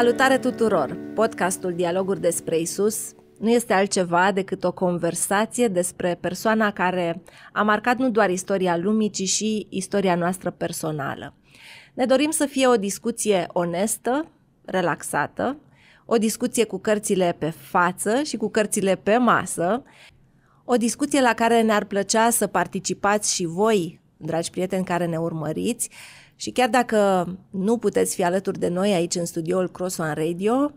Salutare tuturor! Podcastul Dialoguri despre Isus nu este altceva decât o conversație despre persoana care a marcat nu doar istoria lumii, ci și istoria noastră personală. Ne dorim să fie o discuție onestă, relaxată, o discuție cu cărțile pe față și cu cărțile pe masă, o discuție la care ne-ar plăcea să participați și voi, dragi prieteni care ne urmăriți, și chiar dacă nu puteți fi alături de noi aici în studioul Cross One Radio,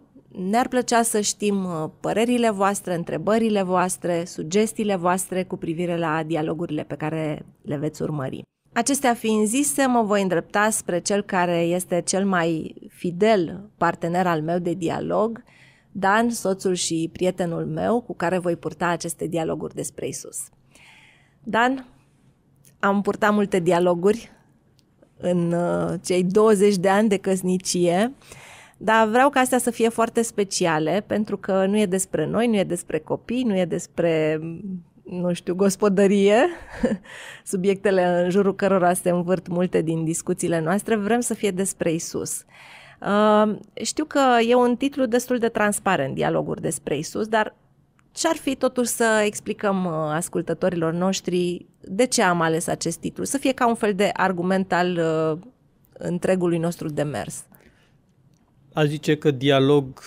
ne-ar plăcea să știm uh, părerile voastre, întrebările voastre, sugestiile voastre cu privire la dialogurile pe care le veți urmări. Acestea fiind zise, mă voi îndrepta spre cel care este cel mai fidel partener al meu de dialog, Dan, soțul și prietenul meu cu care voi purta aceste dialoguri despre Isus. Dan, am purtat multe dialoguri în uh, cei 20 de ani de căsnicie, dar vreau ca astea să fie foarte speciale, pentru că nu e despre noi, nu e despre copii, nu e despre, nu știu, gospodărie, subiectele în jurul cărora se învârt multe din discuțiile noastre, vrem să fie despre Isus. Uh, știu că e un titlu destul de transparent, dialoguri despre Isus, dar ce ar fi totuși să explicăm uh, ascultătorilor noștri de ce am ales acest titlu, să fie ca un fel de argument al uh, întregului nostru demers. A zice că dialog,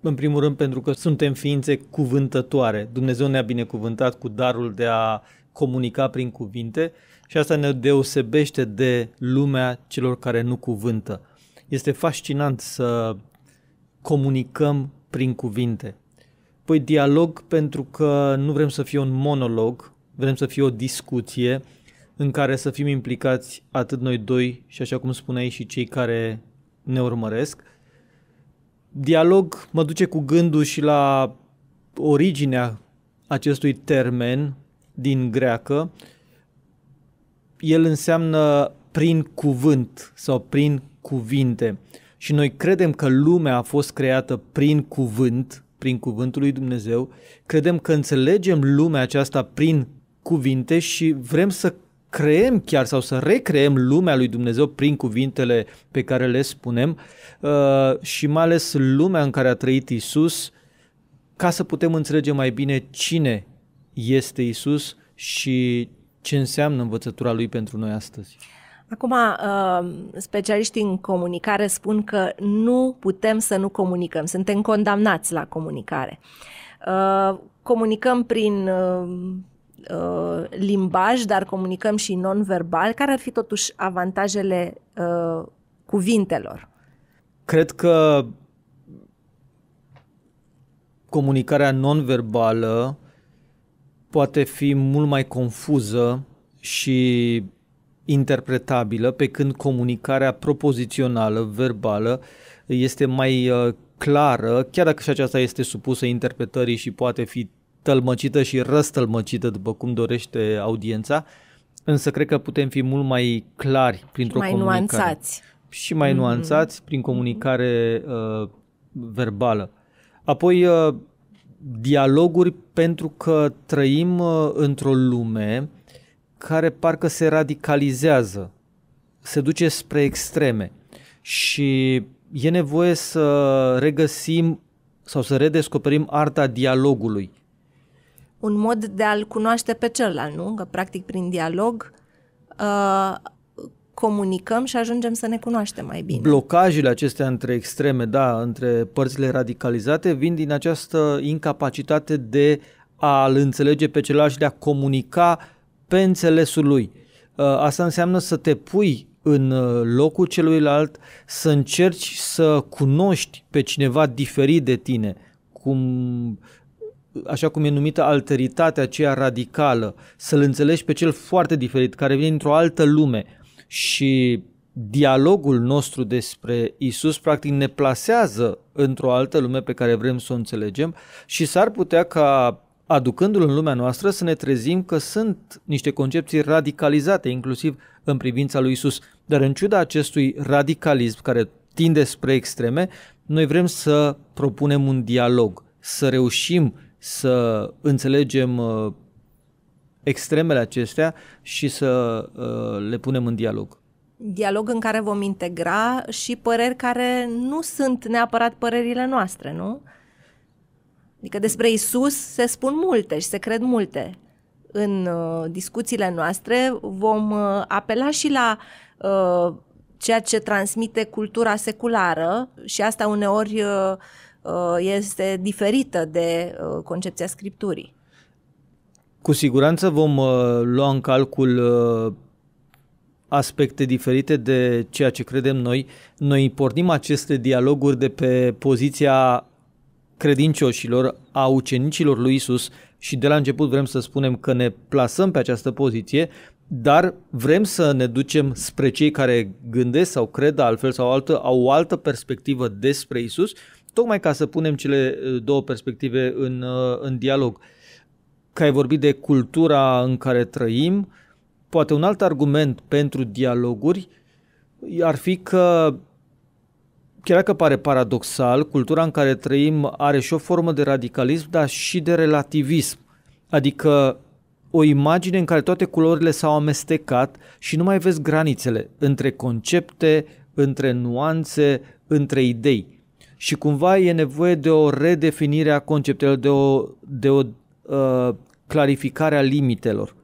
în primul rând, pentru că suntem ființe cuvântătoare. Dumnezeu ne-a binecuvântat cu darul de a comunica prin cuvinte și asta ne deosebește de lumea celor care nu cuvântă. Este fascinant să comunicăm prin cuvinte Păi dialog pentru că nu vrem să fie un monolog, vrem să fie o discuție în care să fim implicați atât noi doi și așa cum spuneai și cei care ne urmăresc. Dialog mă duce cu gândul și la originea acestui termen din greacă. El înseamnă prin cuvânt sau prin cuvinte. Și noi credem că lumea a fost creată prin cuvânt, prin cuvântul lui Dumnezeu, credem că înțelegem lumea aceasta prin cuvinte și vrem să creăm chiar sau să recreăm lumea lui Dumnezeu prin cuvintele pe care le spunem uh, și mai ales lumea în care a trăit Isus, ca să putem înțelege mai bine cine este Isus și ce înseamnă învățătura lui pentru noi astăzi. Acum, uh, specialiștii în comunicare spun că nu putem să nu comunicăm, suntem condamnați la comunicare. Uh, comunicăm prin uh, limbaj, dar comunicăm și non-verbal. Care ar fi totuși avantajele cuvintelor? Cred că comunicarea non-verbală poate fi mult mai confuză și interpretabilă, pe când comunicarea propozițională, verbală, este mai uh, clară, chiar dacă și aceasta este supusă interpretării și poate fi tălmăcită și răstălmăcită după cum dorește audiența, însă cred că putem fi mult mai clari printr-o mai comunicare. Nuanțați. Și mai mm-hmm. nuanțați prin mm-hmm. comunicare uh, verbală. Apoi, uh, dialoguri pentru că trăim uh, într-o lume care parcă se radicalizează, se duce spre extreme și e nevoie să regăsim sau să redescoperim arta dialogului. Un mod de a-l cunoaște pe celălalt, nu? Că practic prin dialog uh, comunicăm și ajungem să ne cunoaștem mai bine. Blocajele acestea între extreme, da, între părțile radicalizate, vin din această incapacitate de a-l înțelege pe celălalt și de a comunica uh, pe înțelesul lui. Uh, asta înseamnă să te pui în uh, locul celuilalt, să încerci să cunoști pe cineva diferit de tine, cum, așa cum e numită alteritatea aceea radicală, să-l înțelegi pe cel foarte diferit, care vine într o altă lume și dialogul nostru despre Isus practic ne plasează într-o altă lume pe care vrem să o înțelegem și s-ar putea ca aducându-l în lumea noastră să ne trezim că sunt niște concepții radicalizate, inclusiv în privința lui Isus. Dar în ciuda acestui radicalism care tinde spre extreme, noi vrem să propunem un dialog, să reușim să înțelegem uh, extremele acestea și să uh, le punem în dialog dialog în care vom integra și păreri care nu sunt neapărat părerile noastre, nu? Adică despre Isus se spun multe și se cred multe. În uh, discuțiile noastre vom uh, apela și la uh, ceea ce transmite cultura seculară și asta uneori uh, uh, este diferită de uh, concepția scripturii. Cu siguranță vom lua în calcul aspecte diferite de ceea ce credem noi. Noi pornim aceste dialoguri de pe poziția credincioșilor, a ucenicilor lui Isus și de la început vrem să spunem că ne plasăm pe această poziție, dar vrem să ne ducem spre cei care gândesc sau cred altfel sau altă, au o altă perspectivă despre Isus, tocmai ca să punem cele uh, două perspective în, uh, în dialog. Că ai vorbit de cultura în care trăim, poate un alt argument pentru dialoguri ar fi că chiar că pare paradoxal, cultura în care trăim are și o formă de radicalism, dar și de relativism. Adică o imagine în care toate culorile s-au amestecat și nu mai vezi granițele între concepte, între nuanțe, între idei. Și cumva e nevoie de o redefinire a conceptelor, de o, de o uh, clarificare a limitelor.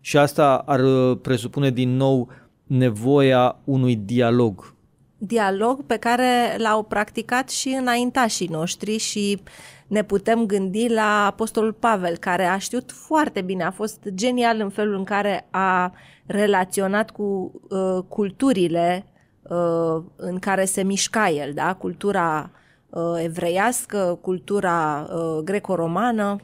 Și asta ar uh, presupune din nou nevoia unui dialog dialog pe care l-au practicat și înaintașii noștri și ne putem gândi la Apostolul Pavel, care a știut foarte bine, a fost genial în felul în care a relaționat cu uh, culturile uh, în care se mișca el, da? cultura uh, evreiască, cultura uh, greco-romană.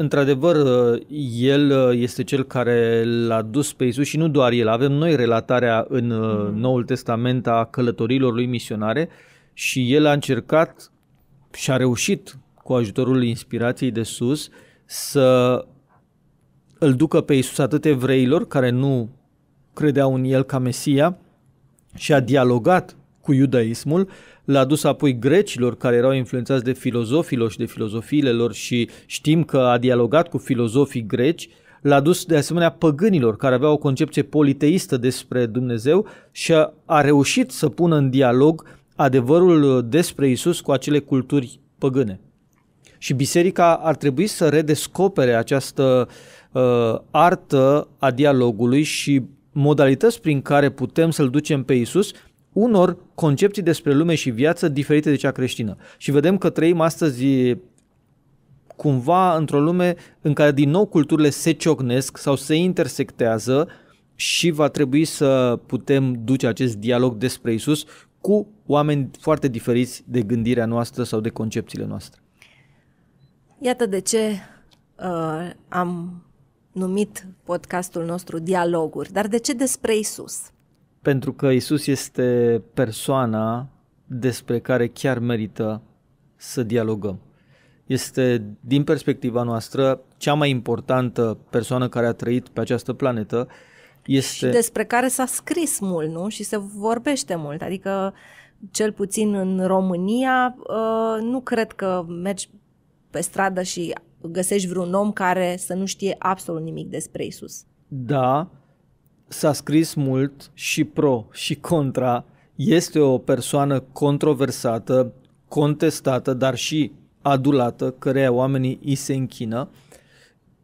Într-adevăr, uh, el uh, este cel care l-a dus pe Isus și nu doar el. Avem noi relatarea în mm-hmm. Noul Testament a călătorilor lui misionare și el a încercat și a reușit cu ajutorul inspirației de sus să îl ducă pe Isus atât evreilor care nu credeau în el ca Mesia și a dialogat cu iudaismul, l-a dus apoi grecilor care erau influențați de filozofilor și de filozofiile lor și știm că a dialogat cu filozofii greci, l-a dus de asemenea păgânilor care aveau o concepție politeistă despre Dumnezeu și a, a reușit să pună în dialog adevărul despre Isus cu acele culturi păgâne. Și biserica ar trebui să redescopere această uh, artă a dialogului și modalități prin care putem să-L ducem pe Isus unor concepții despre lume și viață diferite de cea creștină. Și vedem că trăim astăzi cumva într-o lume în care din nou culturile se ciocnesc sau se intersectează și va trebui să putem duce acest dialog despre Isus cu oameni foarte diferiți de gândirea noastră sau de concepțiile noastre. Iată de ce uh, am numit podcastul nostru Dialoguri. Dar de ce despre Isus? pentru că Isus este persoana despre care chiar merită să dialogăm. Este, din perspectiva noastră, cea mai importantă persoană care a trăit pe această planetă. Este... Și despre care s-a scris mult, nu? Și se vorbește mult. Adică, cel puțin în România, uh, nu cred că mergi pe stradă și găsești vreun om care să nu știe absolut nimic despre Isus. Da, s-a scris mult și pro și contra, este o persoană controversată, contestată, dar și adulată, căreia oamenii îi se închină.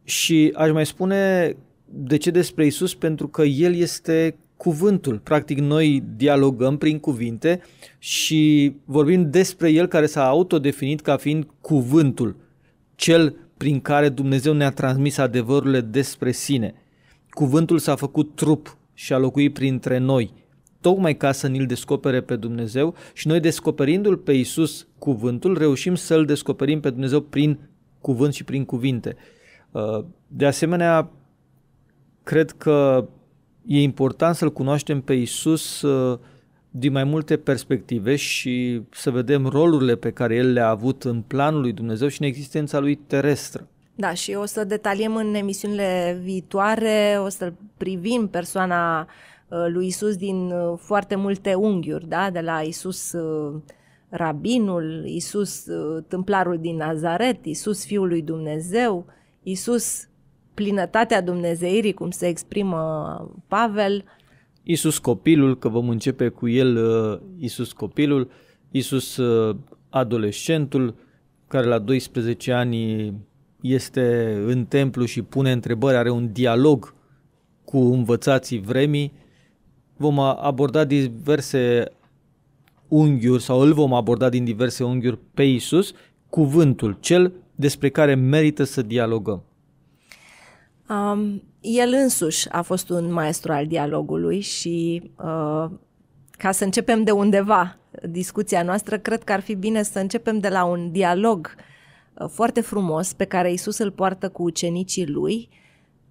Și aș mai spune de ce despre Isus, pentru că El este cuvântul. Practic, noi dialogăm prin cuvinte și vorbim despre El care s-a autodefinit ca fiind cuvântul, cel prin care Dumnezeu ne-a transmis adevărurile despre sine cuvântul s-a făcut trup și a locuit printre noi, tocmai ca să ni l descopere pe Dumnezeu și noi descoperindu-l pe Isus cuvântul, reușim să-l descoperim pe Dumnezeu prin cuvânt și prin cuvinte. Uh, de asemenea, cred că e important să-l cunoaștem pe Isus uh, din mai multe perspective și să vedem rolurile pe care el le-a avut în planul lui Dumnezeu și în existența lui terestră. Da, și o să detaliem în emisiunile viitoare, o să privim persoana uh, lui Isus din uh, foarte multe unghiuri, da? de la Isus uh, rabinul, Isus templarul din Nazaret, Isus fiul lui Dumnezeu, Isus plinătatea dumnezeirii, cum se exprimă Pavel. Isus copilul, că vom începe cu el Isus copilul, Isus adolescentul, care la 12 ani este în templu și pune întrebări, are un dialog cu învățații vremii, vom aborda diverse unghiuri sau îl vom aborda din diverse unghiuri pe Isus, cuvântul cel despre care merită să dialogăm. Um, el însuși a fost un maestru al dialogului și uh, ca să începem de undeva discuția noastră, cred că ar fi bine să începem de la un dialog uh, Uh, foarte frumos pe care Isus îl poartă cu ucenicii lui,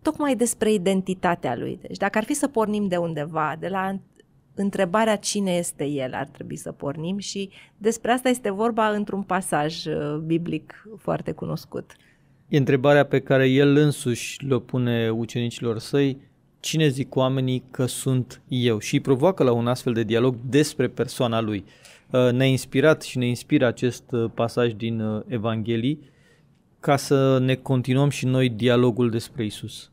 tocmai despre identitatea lui. Deci dacă ar fi să pornim de undeva, de la întrebarea cine este el ar trebui să pornim și despre asta este vorba într-un pasaj uh, biblic foarte cunoscut. E întrebarea pe care el însuși le pune ucenicilor săi, cine zic oamenii că sunt eu? Și îi provoacă la un astfel de dialog despre persoana lui. Uh, ne-a inspirat și ne inspiră acest uh, pasaj din uh, Evanghelii ca să ne continuăm și noi dialogul despre Isus.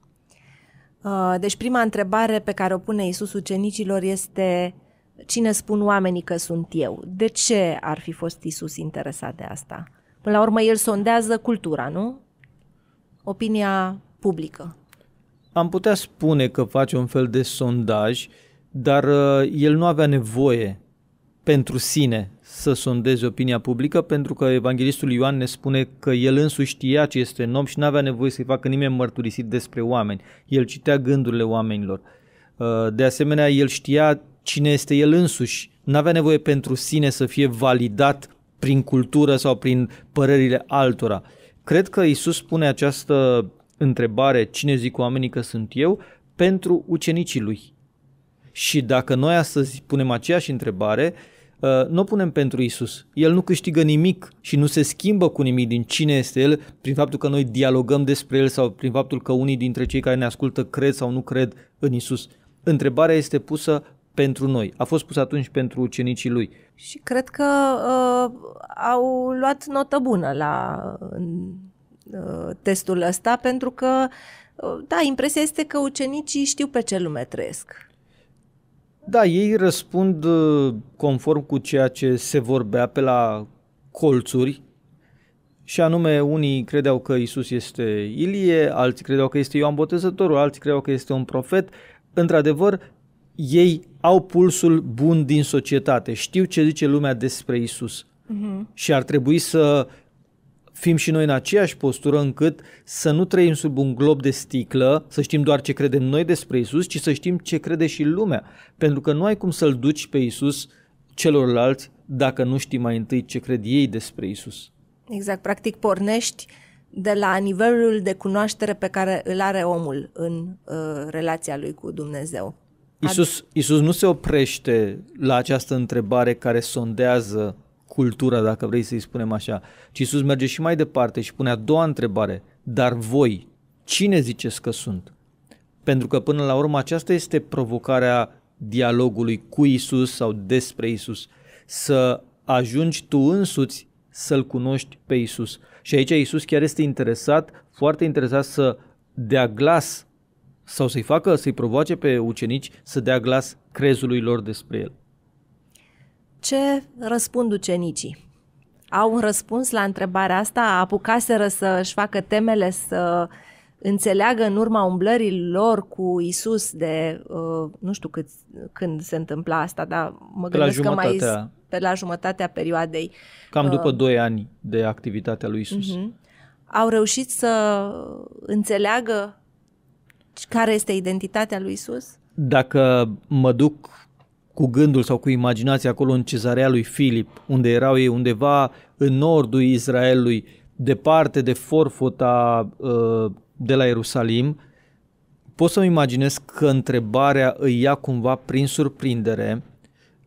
Deci prima întrebare pe care o pune Isus ucenicilor este cine spun oamenii că sunt eu? De ce ar fi fost Isus interesat de asta? Până la urmă el sondează cultura, nu? Opinia publică. Am putea spune că face un fel de sondaj, dar el nu avea nevoie pentru sine să sondeze opinia publică, pentru că Evanghelistul Ioan ne spune că el însuși știa ce este în om și nu avea nevoie să-i facă nimeni mărturisit despre oameni. El citea gândurile oamenilor. Uh, de asemenea, el știa cine este el însuși. Nu avea nevoie pentru sine să fie validat prin cultură sau prin părerile altora. Cred că Isus pune această întrebare, cine zic oamenii că sunt eu, pentru ucenicii lui. Și dacă noi astăzi punem aceeași întrebare, uh, nu o punem pentru Isus. El nu câștigă nimic și nu se schimbă cu nimic din cine este El, prin faptul că noi dialogăm despre El sau prin faptul că unii dintre cei care ne ascultă cred sau nu cred în Isus. Întrebarea este pusă pentru noi. A fost pus atunci pentru ucenicii lui. Și cred că uh, au luat notă bună la uh, testul ăsta pentru că, uh, da, impresia este că ucenicii știu pe ce lume trăiesc. Da, ei răspund uh, conform cu ceea ce se vorbea pe la colțuri, și anume unii credeau că Isus este Ilie, alții credeau că este Ioan Botezătorul, alții credeau că este un profet. Într-adevăr, ei au pulsul bun din societate, știu ce zice lumea despre Isus. Uh-huh. Și ar trebui să fim și noi în aceeași postură încât să nu trăim sub un glob de sticlă, să știm doar ce credem noi despre Isus, ci să știm ce crede și lumea. Pentru că nu ai cum să-L duci pe Isus celorlalți dacă nu știi mai întâi ce cred ei despre Isus. Exact, practic pornești de la nivelul de cunoaștere pe care îl are omul în uh, relația lui cu Dumnezeu. Isus, Isus nu se oprește la această întrebare care sondează cultură, dacă vrei să-i spunem așa, ci Iisus merge și mai departe și pune a doua întrebare, dar voi, cine ziceți că sunt? Pentru că până la urmă aceasta este provocarea dialogului cu Isus sau despre Isus, să ajungi tu însuți să-L cunoști pe Isus. Și aici Isus chiar este interesat, foarte interesat să dea glas sau să-i facă, să-i provoace pe ucenici să dea glas crezului lor despre El. Ce răspund ucenicii? Au un răspuns la întrebarea asta? Apucaseră să-și facă temele să înțeleagă în urma umblării lor cu Isus de, uh, nu știu cât, când se întâmpla asta, dar mă pe gândesc că mai pe la jumătatea perioadei. Cam uh, după uh, 2 ani de activitatea lui Isus. Uh-huh. Au reușit să înțeleagă care este identitatea lui Isus? Dacă mă duc cu gândul sau cu imaginația acolo în cezarea lui Filip, unde erau ei undeva în nordul Israelului, departe de forfota uh, de la Ierusalim, pot să-mi imaginez că întrebarea îi ia cumva prin surprindere,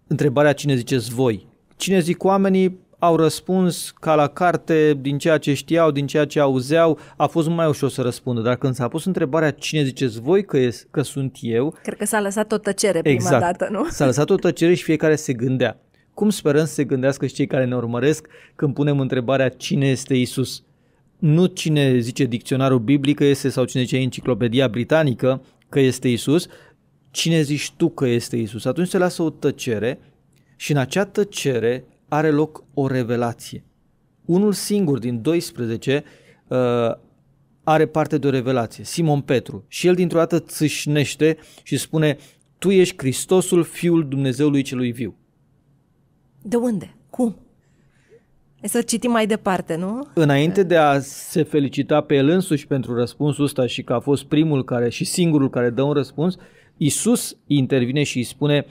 întrebarea cine ziceți voi. Cine zic oamenii, au răspuns ca la carte din ceea ce știau, din ceea ce auzeau, a fost mai ușor să răspundă. Dar când s-a pus întrebarea cine ziceți voi că, e, că sunt eu... Cred că s-a lăsat o tăcere prima exact. dată, nu? S-a lăsat o tăcere și fiecare se gândea. Cum sperăm să se gândească și cei care ne urmăresc când punem întrebarea cine este Isus? Nu cine zice dicționarul biblic că este sau cine zice enciclopedia britanică că este Isus, cine zici tu că este Isus? Atunci se lasă o tăcere și în acea tăcere are loc o revelație. Unul singur din 12 uh, are parte de o revelație, Simon Petru. Și el dintr-o dată țâșnește și spune, tu ești Hristosul, Fiul Dumnezeului Celui Viu. De unde? Cum? E să citim mai departe, nu? Înainte de a se felicita pe el însuși pentru răspunsul ăsta și că a fost primul care și singurul care dă un răspuns, Isus intervine și îi spune,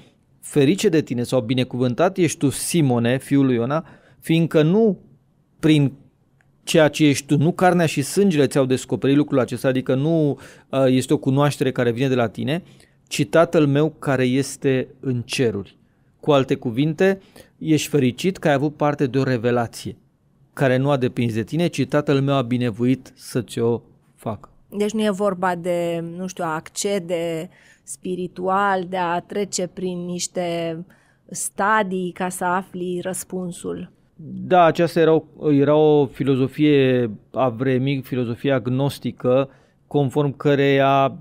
ferice de tine sau binecuvântat ești tu, Simone, fiul lui Iona, fiindcă nu prin ceea ce ești tu, nu carnea și sângele ți-au descoperit lucrul acesta, adică nu este o cunoaștere care vine de la tine, ci Tatăl meu care este în ceruri. Cu alte cuvinte, ești fericit că ai avut parte de o revelație care nu a depins de tine, ci Tatăl meu a binevoit să ți-o facă. Deci nu e vorba de, nu știu, a accede spiritual, de a trece prin niște stadii ca să afli răspunsul. Da, aceasta era o, era o filozofie a vremii, filozofie agnostică, conform căreia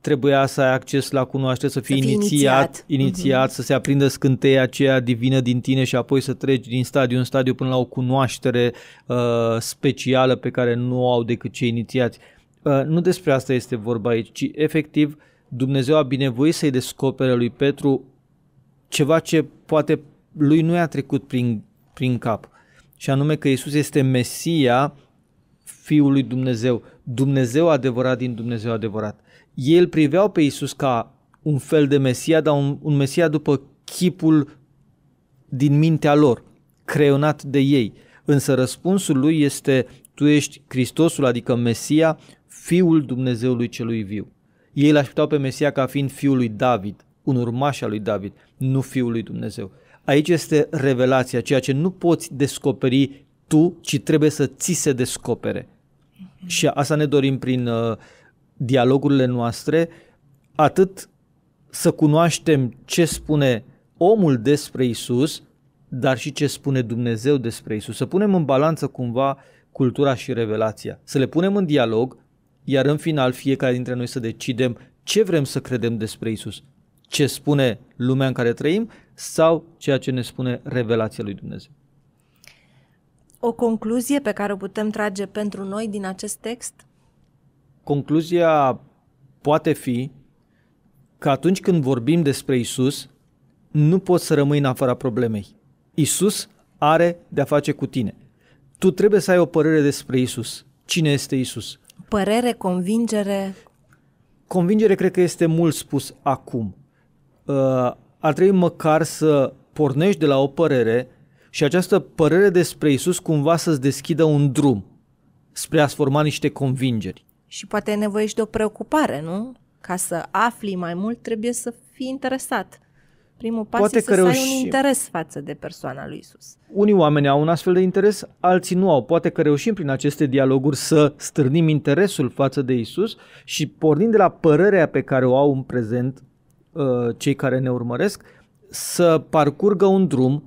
trebuia să ai acces la cunoaștere, să fii, să fii inițiat, inițiat mm-hmm. să se aprindă scânteia aceea divină din tine și apoi să treci din stadiu în stadiu până la o cunoaștere uh, specială pe care nu o au decât cei inițiați. Uh, nu despre asta este vorba aici, ci efectiv uh, Dumnezeu a binevoit să-i descopere lui Petru ceva ce poate lui nu i-a trecut prin, prin cap, și anume că Isus este Mesia, Fiul lui Dumnezeu, Dumnezeu adevărat din Dumnezeu adevărat. El priveau pe Isus ca un fel de Mesia, dar un, un Mesia după chipul din mintea lor, creionat de ei. Însă răspunsul lui este, tu ești Hristosul, adică Mesia, Fiul Dumnezeului Celui Viu. Ei l așteptau pe Mesia ca fiind fiul lui David, un urmaș al lui David, nu fiul lui Dumnezeu. Aici este revelația, ceea ce nu poți descoperi tu, ci trebuie să ți se descopere. Și asta ne dorim prin uh, dialogurile noastre, atât să cunoaștem ce spune omul despre Isus, dar și ce spune Dumnezeu despre Isus. Să punem în balanță cumva cultura și revelația. Să le punem în dialog iar în final fiecare dintre noi să decidem ce vrem să credem despre Isus, ce spune lumea în care trăim sau ceea ce ne spune revelația lui Dumnezeu. O concluzie pe care o putem trage pentru noi din acest text? Concluzia poate fi că atunci când vorbim despre Isus, nu poți să rămâi în afara problemei. Isus are de-a face cu tine. Tu trebuie să ai o părere despre Isus. Cine este Isus? Părere, convingere? Convingere cred că este mult spus acum. Uh, ar trebui măcar să pornești de la o părere și această părere despre Isus cumva să-ți deschidă un drum spre a-ți forma niște convingeri. Și poate e nevoie și de o preocupare, nu? Ca să afli mai mult, trebuie să fii interesat. Primul pas Poate este că să reușim. ai un interes față de persoana lui Isus. Unii oameni au un astfel de interes, alții nu au. Poate că reușim prin aceste dialoguri să stârnim interesul față de Isus și pornind de la părerea pe care o au în prezent uh, cei care ne urmăresc, să parcurgă un drum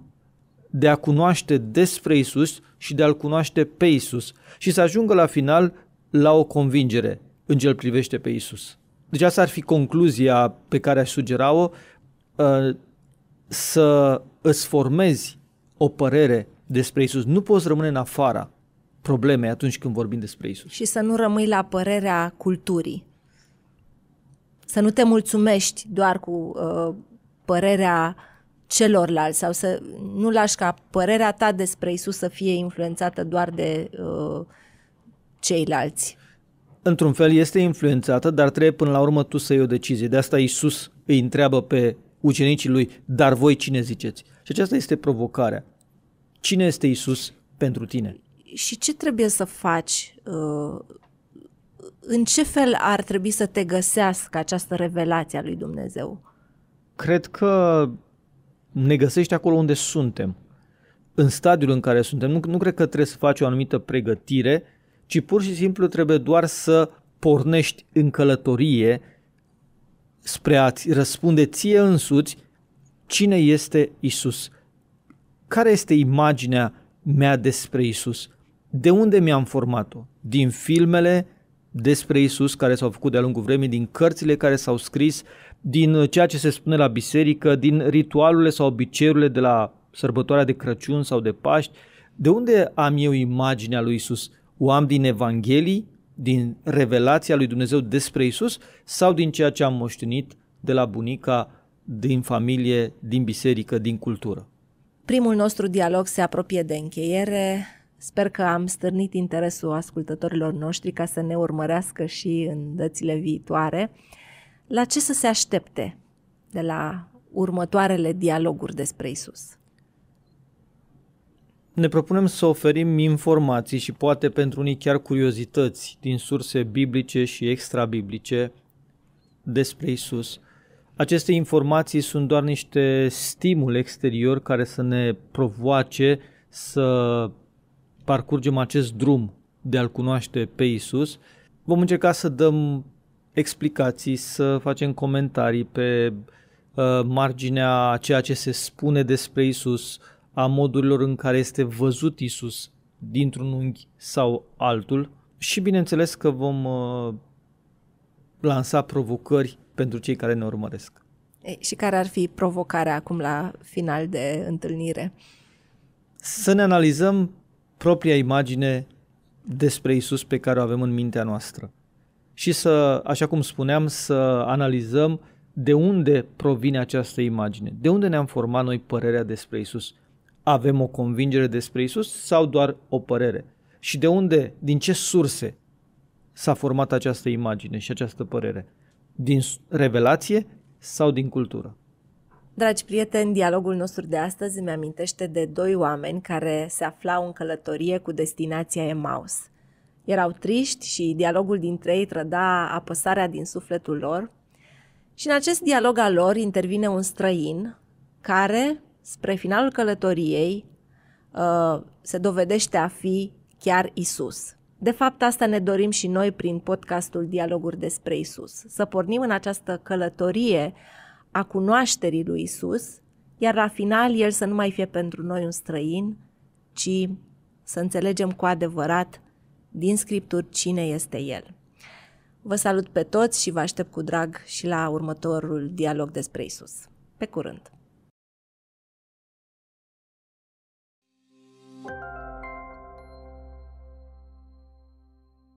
de a cunoaște despre Isus și de a-L cunoaște pe Isus și să ajungă la final la o convingere în ce îl privește pe Isus. Deci asta ar fi concluzia pe care aș sugera-o. Uh, să îți formezi o părere despre Isus. Nu poți rămâne în afara problemei atunci când vorbim despre Isus. Și să nu rămâi la părerea culturii. Să nu te mulțumești doar cu uh, părerea celorlalți sau să nu lași ca părerea ta despre Isus să fie influențată doar de uh, ceilalți. Într-un fel este influențată, dar trebuie până la urmă tu să iei o decizie. De asta Isus îi întreabă pe ucenicii lui, dar voi cine ziceți? Și aceasta este provocarea. Cine este Isus pentru tine? Și ce trebuie să faci? Uh, în ce fel ar trebui să te găsească această revelație a lui Dumnezeu? Cred că ne găsești acolo unde suntem, în stadiul în care suntem. Nu, nu cred că trebuie să faci o anumită pregătire, ci pur și simplu trebuie doar să pornești în călătorie spre a răspunde ție însuți cine este Isus. Care este imaginea mea despre Isus? De unde mi-am format-o? Din filmele despre Isus care s-au făcut de-a lungul vremii, din cărțile care s-au scris, din ceea ce se spune la biserică, din ritualurile sau obiceiurile de la sărbătoarea de Crăciun sau de Paști. De unde am eu imaginea lui Isus? O am din Evanghelii din revelația lui Dumnezeu despre Isus sau din ceea ce am moștenit de la bunica, din familie, din biserică, din cultură. Primul nostru dialog se apropie de încheiere. Sper că am stârnit interesul ascultătorilor noștri ca să ne urmărească și în dățile viitoare. La ce să se aștepte de la următoarele dialoguri despre Isus? ne propunem să oferim informații și poate pentru unii chiar curiozități din surse biblice și extrabiblice despre Isus. Aceste informații sunt doar niște stimul exterior care să ne provoace să parcurgem acest drum de a-L cunoaște pe Isus. Vom încerca să dăm explicații, să facem comentarii pe uh, marginea ceea ce se spune despre Isus, uh, a modurilor în care este văzut Isus dintr-un unghi sau altul și bineînțeles că vom uh, lansa provocări pentru cei care ne urmăresc. E, și care ar fi provocarea acum la final de întâlnire? Să ne analizăm propria imagine despre Isus pe care o avem în mintea noastră și să, așa cum spuneam, să analizăm de unde provine această imagine, de unde ne-am format noi părerea despre Isus avem o convingere despre Isus sau doar o părere? Și de unde, din ce surse s-a format această imagine și această părere? Din revelație sau din cultură? Dragi prieteni, dialogul nostru de astăzi îmi amintește de doi oameni care se aflau în călătorie cu destinația Emaus. Erau triști și dialogul dintre ei trăda apăsarea din sufletul lor. Și în acest dialog al lor intervine un străin care, spre finalul călătoriei, uh, se dovedește a fi chiar Isus. De fapt, asta ne dorim și noi prin podcastul Dialoguri despre Isus. Să pornim în această călătorie a cunoașterii lui Isus, iar la final el să nu mai fie pentru noi un străin, ci să înțelegem cu adevărat din scripturi cine este el. Vă salut pe toți și vă aștept cu drag și la următorul dialog despre Isus. Pe curând!